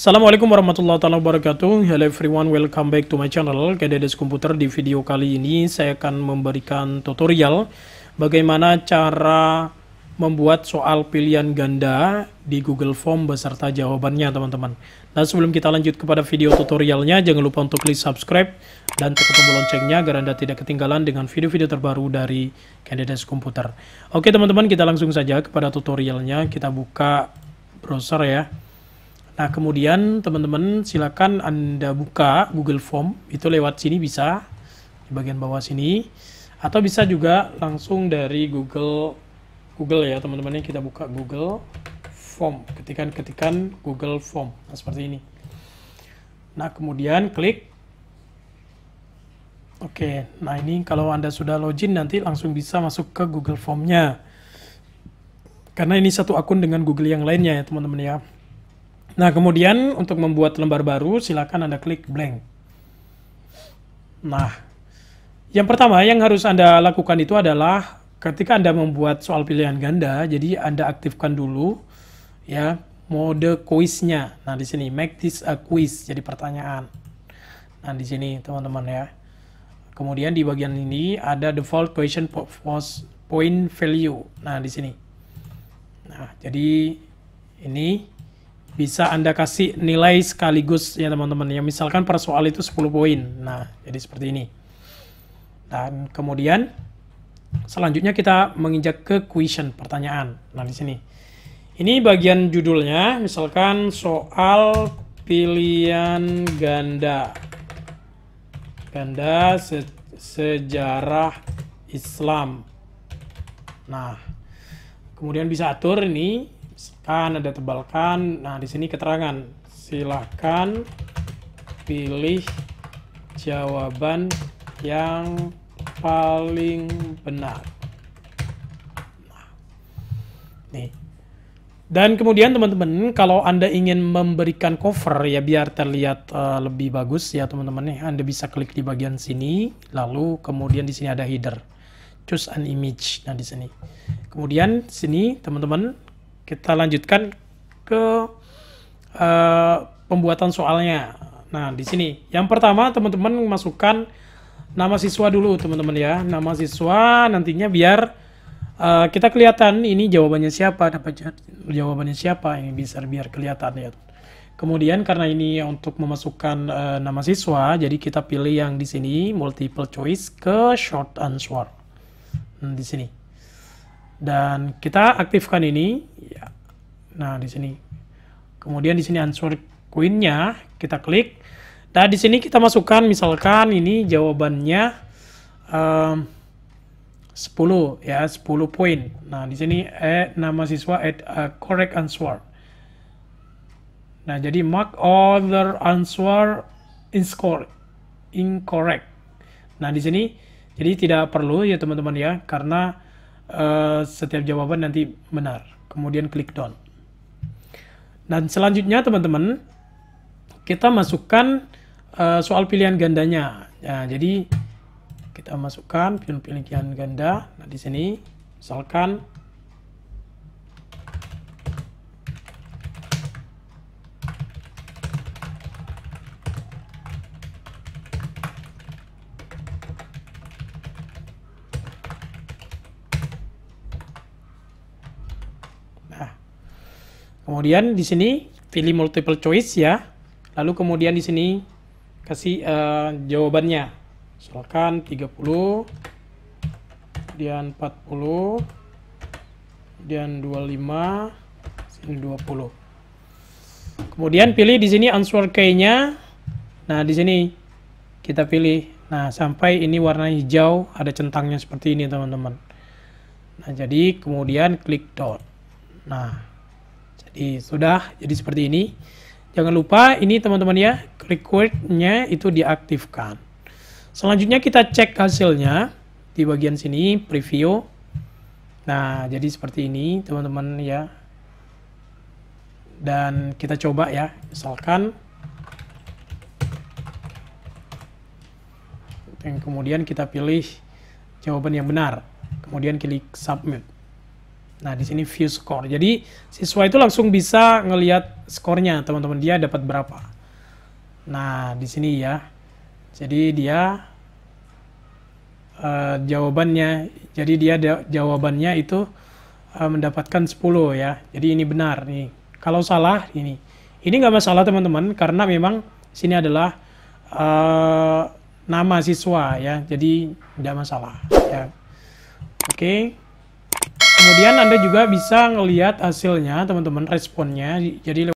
Assalamualaikum warahmatullahi wabarakatuh Hello everyone, welcome back to my channel KDDS Komputer, di video kali ini saya akan memberikan tutorial Bagaimana cara membuat soal pilihan ganda di Google Form beserta jawabannya teman-teman Nah sebelum kita lanjut kepada video tutorialnya Jangan lupa untuk klik subscribe dan tekan tombol loncengnya Agar Anda tidak ketinggalan dengan video-video terbaru dari KDDS Komputer Oke teman-teman kita langsung saja kepada tutorialnya Kita buka browser ya Nah, kemudian teman-teman silakan Anda buka Google Form, itu lewat sini bisa, di bagian bawah sini, atau bisa juga langsung dari Google Google ya teman-teman, ini ya. kita buka Google Form, ketikan-ketikan Google Form, nah, seperti ini. Nah, kemudian klik Oke, nah ini kalau Anda sudah login nanti langsung bisa masuk ke Google Form-nya. Karena ini satu akun dengan Google yang lainnya ya teman-teman ya. Nah, kemudian untuk membuat lembar baru, silakan Anda klik blank. Nah, yang pertama yang harus Anda lakukan itu adalah ketika Anda membuat soal pilihan ganda, jadi Anda aktifkan dulu ya mode quiznya Nah, di sini make this a quiz, jadi pertanyaan. Nah, di sini teman-teman ya. Kemudian di bagian ini ada default question point value. Nah, di sini. Nah, jadi ini bisa Anda kasih nilai sekaligus ya teman-teman. Yang misalkan per soal itu 10 poin. Nah, jadi seperti ini. Dan kemudian selanjutnya kita menginjak ke question, pertanyaan. Nah, di sini. Ini bagian judulnya, misalkan soal pilihan ganda. Ganda se sejarah Islam. Nah, kemudian bisa atur ini kan ada tebalkan nah di sini keterangan silahkan pilih jawaban yang paling benar nah, nih dan kemudian teman-teman, kalau Anda ingin memberikan cover ya biar terlihat uh, lebih bagus ya teman-teman nih Anda bisa klik di bagian sini, lalu kemudian di sini ada header. Choose an image nah di sini. Kemudian sini teman-teman kita lanjutkan ke uh, pembuatan soalnya. Nah, di sini yang pertama teman-teman masukkan nama siswa dulu teman-teman ya. Nama siswa nantinya biar uh, kita kelihatan ini jawabannya siapa, dapat jawabannya siapa ini bisa biar kelihatan ya. Kemudian karena ini untuk memasukkan uh, nama siswa, jadi kita pilih yang di sini multiple choice ke short answer. Hmm, di sini dan kita aktifkan ini ya. nah di sini kemudian di sini answer queennya kita klik nah di sini kita masukkan misalkan ini jawabannya um, ehm, 10 ya 10 poin nah di sini eh, nama siswa at eh, a eh, correct answer nah jadi mark other answer in score incorrect nah di sini jadi tidak perlu ya teman-teman ya karena Eh, setiap jawaban nanti benar. Kemudian klik done. Dan selanjutnya teman-teman, kita masukkan uh, soal pilihan gandanya. Ya, jadi kita masukkan pilihan-pilihan ganda. Nah, di sini misalkan Kemudian di sini pilih multiple choice ya. Lalu kemudian di sini kasih uh, jawabannya. Misalkan 30, kemudian 40, kemudian 25, sini 20. Kemudian pilih di sini answer key-nya. Nah, di sini kita pilih. Nah, sampai ini warna hijau, ada centangnya seperti ini, teman-teman. Nah, jadi kemudian klik dot. Nah, jadi sudah jadi seperti ini. Jangan lupa ini teman-teman ya record-nya itu diaktifkan. Selanjutnya kita cek hasilnya di bagian sini preview. Nah jadi seperti ini teman-teman ya. Dan kita coba ya misalkan. Dan kemudian kita pilih jawaban yang benar. Kemudian klik submit. Nah, di sini view score. Jadi, siswa itu langsung bisa ngelihat skornya, teman-teman. Dia dapat berapa. Nah, di sini ya. Jadi, dia uh, jawabannya. Jadi, dia jawabannya itu uh, mendapatkan 10 ya. Jadi, ini benar. nih. Kalau salah, ini. Ini nggak masalah, teman-teman. Karena memang sini adalah uh, nama siswa ya. Jadi, nggak masalah. Ya. Oke. Okay. Kemudian Anda juga bisa ngelihat hasilnya, teman-teman, responnya. Jadi